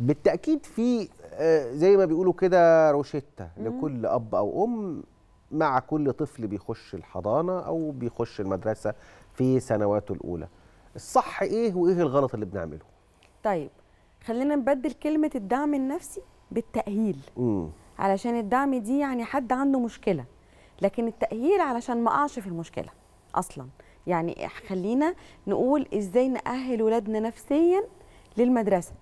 بالتاكيد في آه، زي ما بيقولوا كده روشته لكل اب او ام مع كل طفل بيخش الحضانه او بيخش المدرسه في سنواته الاولى الصح ايه وايه الغلط اللي بنعمله طيب خلينا نبدل كلمه الدعم النفسي بالتاهيل مم. علشان الدعم دي يعني حد عنده مشكله لكن التاهيل علشان ما اقعش في المشكله اصلا يعني خلينا نقول ازاي ناهل ولادنا نفسيا للمدرسه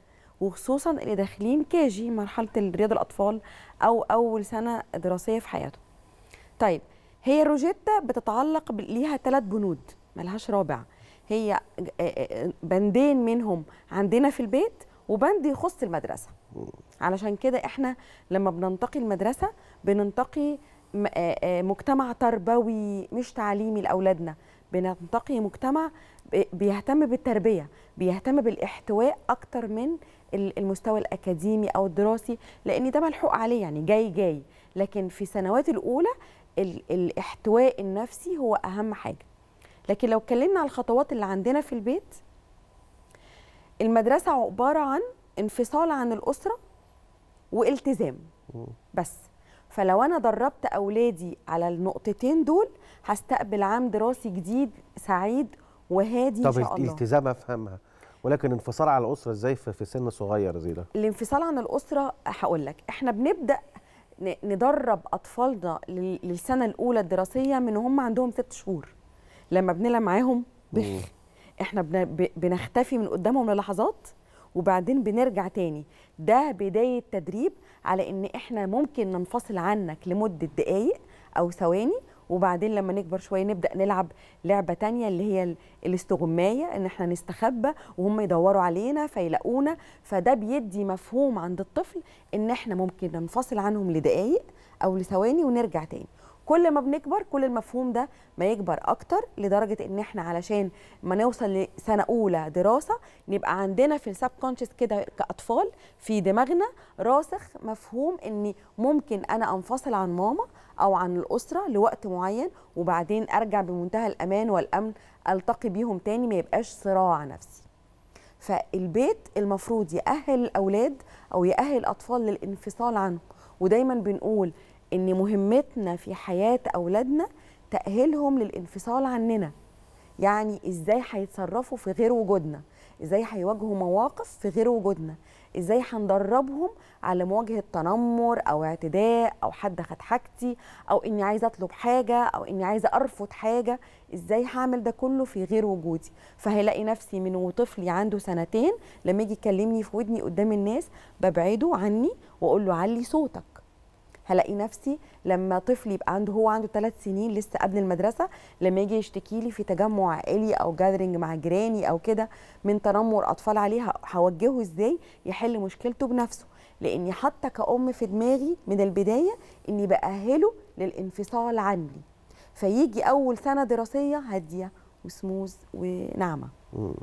وخصوصا اللي داخلين كاجي مرحله رياض الاطفال او اول سنه دراسيه في حياتهم طيب هي الروجيتا بتتعلق ليها ثلاث بنود ملهاش رابع هي آه، آه، بندين منهم عندنا في البيت وبند يخص المدرسه علشان كده احنا لما بننتقي المدرسه بننتقي آه، مجتمع تربوي مش تعليمي لاولادنا بننتقي مجتمع بيهتم بالتربيه بيهتم بالاحتواء اكتر من المستوى الاكاديمي او الدراسي لان ده ملحوق عليه يعني جاي جاي لكن في السنوات الاولى الاحتواء النفسي هو اهم حاجه لكن لو اتكلمنا على الخطوات اللي عندنا في البيت المدرسه عباره عن انفصال عن الاسره والتزام بس فلو انا دربت اولادي على النقطتين دول هستقبل عام دراسي جديد سعيد وهادي طب ان شاء الله الالتزام افهمها ولكن انفصال عن الاسره ازاي في سن صغير زي ده الانفصال عن الاسره هقول لك احنا بنبدا ندرب اطفالنا للسنه الاولى الدراسيه من هم عندهم ست شهور لما بنلعب معاهم بخ احنا بنختفي من قدامهم للحظات وبعدين بنرجع تاني ده بداية تدريب على ان احنا ممكن ننفصل عنك لمدة دقايق او ثواني وبعدين لما نكبر شوية نبدأ نلعب لعبة تانية اللي هي الاستغماية ان احنا نستخبى وهم يدوروا علينا فيلاقونا فده بيدي مفهوم عند الطفل ان احنا ممكن ننفصل عنهم لدقايق او لثواني ونرجع تاني كل ما بنكبر كل المفهوم ده ما يكبر اكتر لدرجه ان احنا علشان ما نوصل لسنه اولى دراسه نبقى عندنا في السب كونشس كده كاطفال في دماغنا راسخ مفهوم ان ممكن انا انفصل عن ماما او عن الاسره لوقت معين وبعدين ارجع بمنتهى الامان والامن التقي بيهم تاني ما يبقاش صراع نفسي فالبيت المفروض يأهل الاولاد او يأهل الاطفال للانفصال عنهم ودايما بنقول ان مهمتنا في حياه اولادنا تاهيلهم للانفصال عننا يعني ازاي هيتصرفوا في غير وجودنا ازاي هيواجهوا مواقف في غير وجودنا ازاي هندربهم على مواجهه تنمر او اعتداء او حد خد حاجتي او اني عايزه اطلب حاجه او اني عايزه ارفض حاجه ازاي هعمل ده كله في غير وجودي فهلاقي نفسي من وطفلي عنده سنتين لما يجي يكلمني في ودني قدام الناس ببعده عني واقول له علي صوتك هلاقي نفسي لما طفل يبقى عنده هو عنده ثلاث سنين لسه قبل المدرسه لما يجي يشتكي لي في تجمع عائلي او جاذرنج مع جيراني او كده من تنمر اطفال عليها هوجهه ازاي يحل مشكلته بنفسه لاني حتى كأم في دماغي من البدايه اني باهله للانفصال عني فيجي اول سنه دراسيه هاديه وسموز وناعمه